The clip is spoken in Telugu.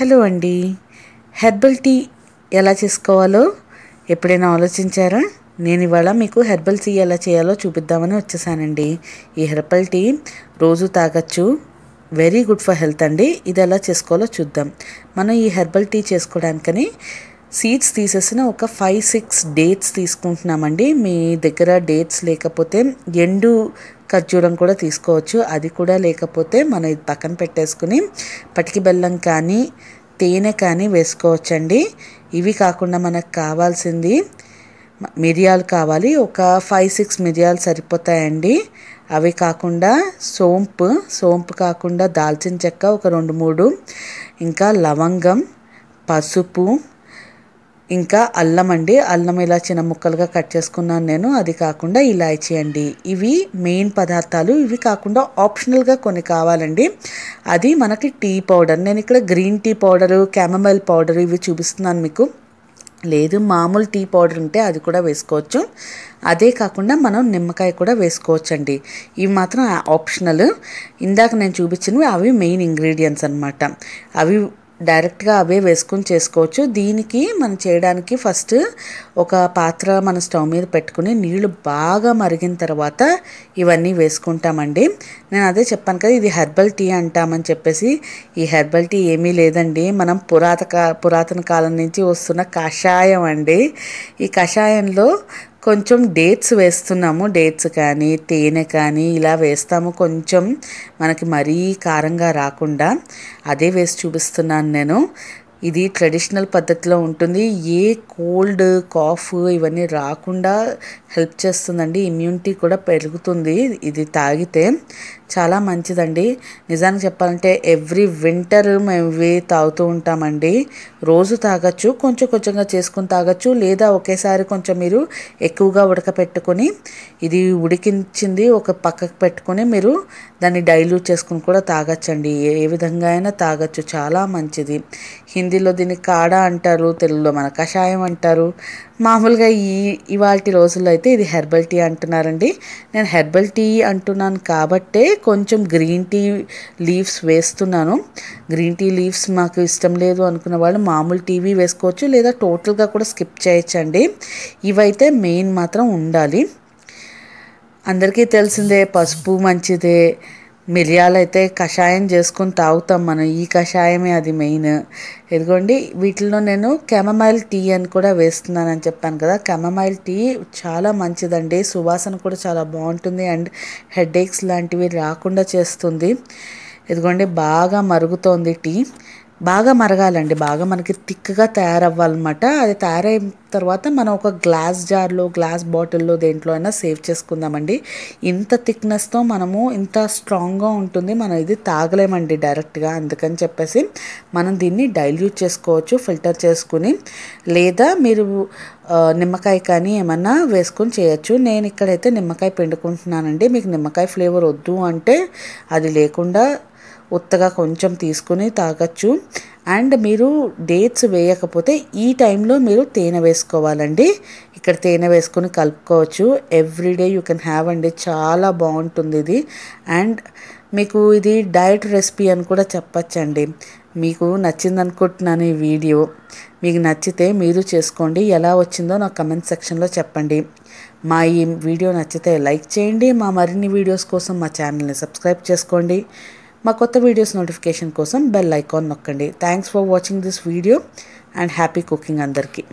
హలో అండి హెర్బల్ టీ ఎలా చేసుకోవాలో ఎప్పుడైనా ఆలోచించారా నేను ఇవాళ మీకు హెర్బల్ టీ ఎలా చేయాలో చూపిద్దామని వచ్చేసానండి ఈ హెర్బల్ టీ రోజు తాగచ్చు వెరీ గుడ్ ఫర్ హెల్త్ అండి ఇది ఎలా చేసుకోవాలో చూద్దాం మనం ఈ హెర్బల్ టీ చేసుకోవడానికని సీడ్స్ తీసేసిన ఒక ఫైవ్ సిక్స్ డేట్స్ తీసుకుంటున్నామండి మీ దగ్గర డేట్స్ లేకపోతే ఎండు ఖర్జూరం కూడా తీసుకోవచ్చు అది కూడా లేకపోతే మనం ఇది పక్కన పెట్టేసుకుని పటికి బెల్లం కానీ తేనె కానీ వేసుకోవచ్చండి ఇవి కాకుండా మనకు కావాల్సింది మిరియాలు కావాలి ఒక ఫైవ్ సిక్స్ మిరియాలు సరిపోతాయండి అవి కాకుండా సోంపు సోంపు కాకుండా దాల్చిన చెక్క ఒక రెండు మూడు ఇంకా లవంగం పసుపు ఇంకా అల్లం అండి అల్లం ఇలా చిన్న ముక్కలుగా కట్ చేసుకున్నాను నేను అది కాకుండా ఇలాయచీ అండి ఇవి మెయిన్ పదార్థాలు ఇవి కాకుండా ఆప్షనల్గా కొన్ని కావాలండి అది మనకి టీ పౌడర్ నేను ఇక్కడ green tea powder chamomile powder ఇవి చూపిస్తున్నాను మీకు లేదు మామూలు టీ పౌడర్ ఉంటే అది కూడా వేసుకోవచ్చు అదే కాకుండా మనం నిమ్మకాయ కూడా వేసుకోవచ్చండి ఇవి మాత్రం ఆప్షనల్ ఇందాక నేను చూపించినవి అవి మెయిన్ ఇంగ్రీడియంట్స్ అనమాట అవి డైరెక్ట్గా అవే వేసుకొని చేసుకోవచ్చు దీనికి మనం చేయడానికి ఫస్ట్ ఒక పాత్ర మన స్టవ్ మీద పెట్టుకుని నీళ్లు బాగా మరిగిన తర్వాత ఇవన్నీ వేసుకుంటామండి నేను అదే చెప్పాను కదా ఇది హెర్బల్ టీ అంటామని చెప్పేసి ఈ హెర్బల్ టీ ఏమీ లేదండి మనం పురాత పురాతన కాలం నుంచి వస్తున్న కషాయం అండి ఈ కషాయంలో కొంచెం డేట్స్ వేస్తున్నాము డేట్స్ కానీ తేనె కానీ ఇలా వేస్తాము కొంచెం మనకి మరీ కారంగా రాకుండా అదే వేసి చూపిస్తున్నాను నేను ఇది ట్రెడిషనల్ పద్ధతిలో ఉంటుంది ఏ కోల్డ్ కాఫ్ ఇవన్నీ రాకుండా హెల్ప్ చేస్తుందండి ఇమ్యూనిటీ కూడా పెరుగుతుంది ఇది తాగితే చాలా మంచిదండి నిజానికి చెప్పాలంటే ఎవ్రీ వింటర్ మేము ఇవి తాగుతూ ఉంటామండి రోజు తాగచ్చు కొంచెం కొంచెంగా చేసుకుని తాగచ్చు లేదా ఒకేసారి కొంచెం మీరు ఎక్కువగా ఉడకపెట్టుకొని ఇది ఉడికించింది ఒక పక్కకు పెట్టుకొని మీరు దాన్ని డైల్యూట్ చేసుకుని కూడా తాగచ్చండి ఏ విధంగా అయినా తాగచ్చు చాలా మంచిది హిందీలో దీన్ని కాడ అంటారు తెలుగులో మన కషాయం అంటారు మామూలుగా ఈ ఇవాటి రోజుల్లో అయితే ఇది హెర్బల్ టీ అంటున్నారండి నేను హెర్బల్ టీ అంటున్నాను కాబట్టే కొంచెం గ్రీన్ టీ లీవ్స్ వేస్తున్నాను గ్రీన్ టీ లీవ్స్ మాకు ఇష్టం లేదు అనుకున్న వాళ్ళు మామూలు టీవీ వేసుకోవచ్చు లేదా టోటల్గా కూడా స్కిప్ చేయొచ్చండి ఇవైతే మెయిన్ మాత్రం ఉండాలి అందరికీ తెలిసిందే పసుపు మంచిదే మిరియాలు అయితే కషాయం చేసుకుని తాగుతాం మనం ఈ కషాయమే అది మెయిన్ ఎదుగోండి వీటిలో నేను కెమమైల్ టీ అని కూడా వేస్తున్నానని చెప్పాను కదా కెమమైల్ టీ చాలా మంచిదండి సువాసన కూడా చాలా బాగుంటుంది అండ్ హెడేక్స్ లాంటివి రాకుండా చేస్తుంది ఇదిగోండి బాగా మరుగుతోంది టీ బాగా మరగాలండి బాగా మనకి థిక్గా తయారవ్వాలన్నమాట అది తయారైన తర్వాత మనం ఒక గ్లాస్ జార్లో గ్లాస్ బాటిల్లో దేంట్లో అయినా సేవ్ చేసుకుందామండి ఇంత థిక్నెస్తో మనము ఇంత స్ట్రాంగ్గా ఉంటుంది మనం ఇది తాగలేమండి డైరెక్ట్గా అందుకని చెప్పేసి మనం దీన్ని డైల్యూట్ చేసుకోవచ్చు ఫిల్టర్ చేసుకుని లేదా మీరు నిమ్మకాయ కానీ ఏమన్నా వేసుకొని చేయొచ్చు నేను ఇక్కడైతే నిమ్మకాయ పిండుకుంటున్నానండి మీకు నిమ్మకాయ ఫ్లేవర్ వద్దు అంటే అది లేకుండా ఉత్తగా కొంచెం తీసుకుని తాగచ్చు అండ్ మీరు డేట్స్ వేయకపోతే ఈ టైంలో మీరు తేనె వేసుకోవాలండి ఇక్కడ తేనె వేసుకొని కలుపుకోవచ్చు ఎవ్రీడే యూ కెన్ హ్యావ్ అండి చాలా బాగుంటుంది ఇది అండ్ మీకు ఇది డైట్ రెసిపీ అని కూడా చెప్పచ్చండి మీకు నచ్చింది అనుకుంటున్నాను ఈ వీడియో మీకు నచ్చితే మీరు చేసుకోండి ఎలా వచ్చిందో నా కమెంట్ సెక్షన్లో చెప్పండి మా ఈ వీడియో నచ్చితే లైక్ చేయండి మా మరిన్ని వీడియోస్ కోసం మా ఛానల్ని సబ్స్క్రైబ్ చేసుకోండి మా కొత్త వీడియోస్ నోటిఫికేషన్ కోసం బెల్ ఐకాన్ నొక్కండి thanks for watching this video and happy cooking అందరికీ